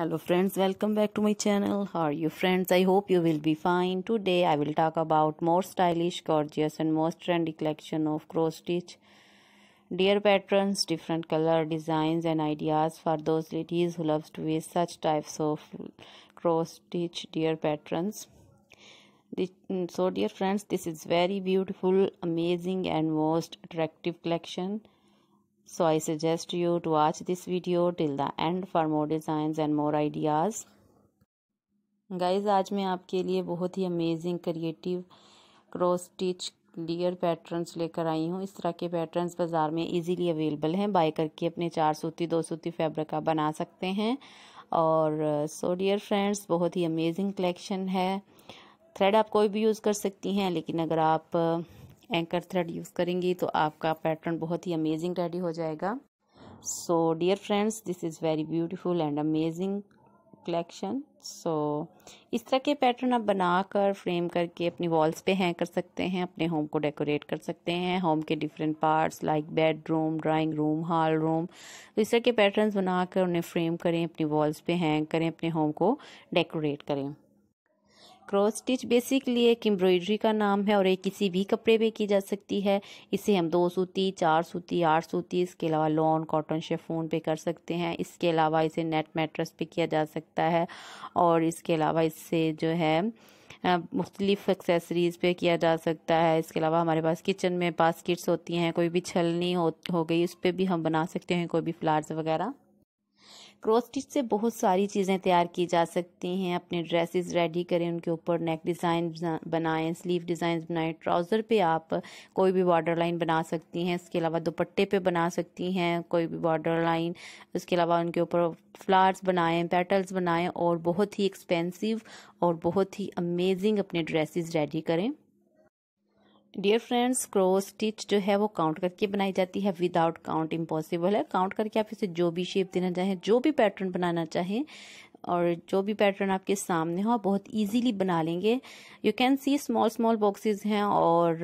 hello friends welcome back to my channel how are you friends i hope you will be fine today i will talk about more stylish gorgeous and most trendy collection of cross stitch dear patrons, different color designs and ideas for those ladies who loves to wear such types of cross stitch dear patrons, so dear friends this is very beautiful amazing and most attractive collection So I suggest you to watch this video till the end for more designs and more ideas. Guys आज मैं आपके लिए बहुत ही amazing creative cross stitch layer patterns लेकर आई हूँ इस तरह के पैटर्न्स बाज़ार में इजीली अवेलेबल हैं बाय करके अपने चार सूती दो सूती फैब्रिक का बना सकते हैं और सो डियर फ्रेंड्स बहुत ही अमेजिंग कलेक्शन है थ्रेड आप कोई भी यूज़ कर सकती हैं लेकिन अगर आप एंकर थ्रेड यूज़ करेंगी तो आपका पैटर्न बहुत ही अमेजिंग रेडी हो जाएगा so dear friends this is very beautiful and amazing collection so इस तरह के पैटर्न आप बनाकर फ्रेम करके अपनी वॉल्स पे हैंग कर सकते हैं अपने होम को डेकोरेट कर सकते हैं होम के different parts like bedroom drawing room hall room तो इस तरह के पैटर्न्स बनाकर उन्हें फ्रेम करें अपनी वॉल्स पे हैंग करें अपने होम को डेकोरेट करें क्रॉस स्टिच बेसिकली एक एम्ब्रॉयडरी का नाम है और ये किसी भी कपड़े पे की जा सकती है इसे हम दो सूती चार सूती आठ सूती इसके अलावा लॉन कॉटन शेफून पे कर सकते हैं इसके अलावा इसे नेट मेट्रस पे किया जा सकता है और इसके अलावा इससे जो है मुख्तलिफ एक्सेसरीज़ पे किया जा सकता है इसके अलावा हमारे पास किचन में बास्किट्स होती हैं कोई भी छलनी हो हो गई उस पर भी हम बना सकते हैं कोई भी फ्लावर्स वगैरह क्रॉस स्टिच से बहुत सारी चीज़ें तैयार की जा सकती हैं अपने ड्रेसेस रेडी करें उनके ऊपर नेक डिज़ाइन बनाएं स्लीव डिज़ाइन बनाएं ट्राउज़र पे आप कोई भी बॉर्डर लाइन बना सकती हैं इसके अलावा दुपट्टे पे बना सकती हैं कोई भी बॉर्डर लाइन उसके अलावा उनके ऊपर फ्लावर्स बनाएं पेटल्स बनाएं और बहुत ही एक्सपेंसिव और बहुत ही अमेजिंग अपने ड्रेसेस रेडी करें डियर फ्रेंड्स क्रॉस स्टिच जो है वो काउंट करके बनाई जाती है विदाउट काउंट इम्पॉसिबल है काउंट करके आप इसे जो भी शेप देना चाहें जो भी पैटर्न बनाना चाहें और जो भी पैटर्न आपके सामने हो आप बहुत इजीली बना लेंगे you can see small small boxes हैं और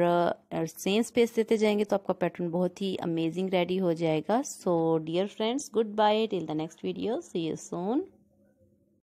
सेम स्पेस देते जाएंगे तो आपका पैटर्न बहुत ही अमेजिंग रेडी हो जाएगा so dear friends good bye till the next video see you Son